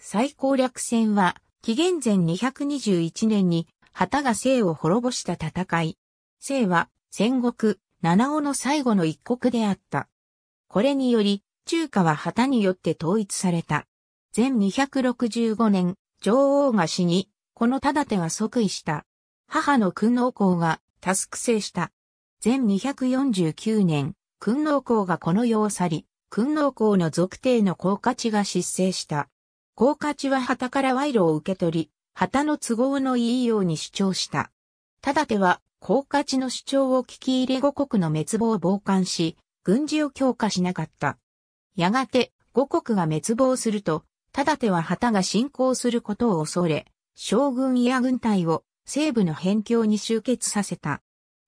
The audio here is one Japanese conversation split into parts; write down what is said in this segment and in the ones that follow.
最高略戦は、紀元前221年に、旗が姓を滅ぼした戦い。姓は、戦国、七尾の最後の一国であった。これにより、中華は旗によって統一された。前265年、女王が死に、この忠手は即位した。母の君王公が、タスク制した。前249年、君王公がこの世を去り、君王公の続帝の高価値が失勢した。高価値は旗から賄賂を受け取り、旗の都合のいいように主張した。ただては、高価値の主張を聞き入れ五国の滅亡を傍観し、軍事を強化しなかった。やがて、五国が滅亡すると、ただては旗が侵攻することを恐れ、将軍や軍隊を西部の辺境に集結させた。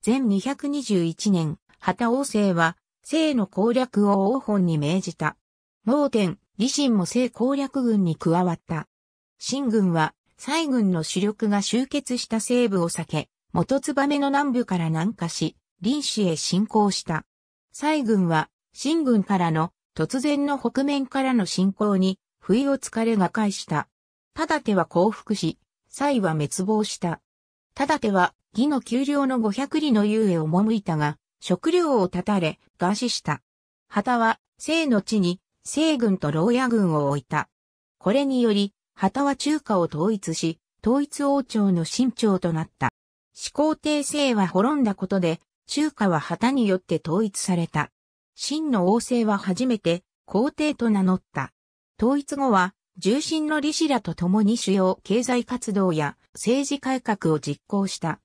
前221年、旗王政は、西の攻略を王本に命じた。盲点、李信も西攻略軍に加わった。秦軍は、西軍の主力が集結した西部を避け、元燕の南部から南下し、林市へ侵攻した。西軍は、秦軍からの突然の北面からの侵攻に、不意をつかれが返した。ただ手は降伏し、西は滅亡した。ただ手は、義の丘陵の五百里の遊へ赴いたが、食料を断たれ、餓死した。旗は、生の地に、西軍と牢屋軍を置いた。これにより、旗は中華を統一し、統一王朝の新朝となった。始皇帝制は滅んだことで、中華は旗によって統一された。真の王政は初めて皇帝と名乗った。統一後は、重臣の利子らと共に主要経済活動や政治改革を実行した。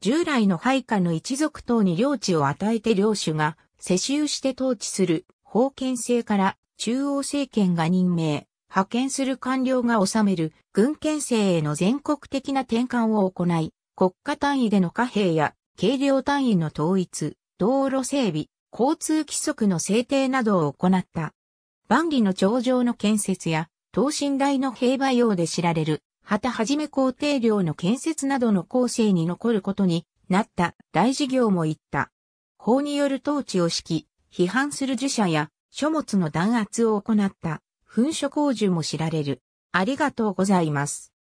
従来の配下の一族等に領地を与えて領主が世襲して統治する封建制から中央政権が任命、派遣する官僚が治める軍権制への全国的な転換を行い、国家単位での貨幣や軽量単位の統一、道路整備、交通規則の制定などを行った。万里の長城の建設や、等身大の兵馬用で知られる、旗はじめ皇帝領の建設などの構成に残ることになった大事業も言った。法による統治を指揮、批判する儒者や書物の弾圧を行った、噴書工事も知られる。ありがとうございます。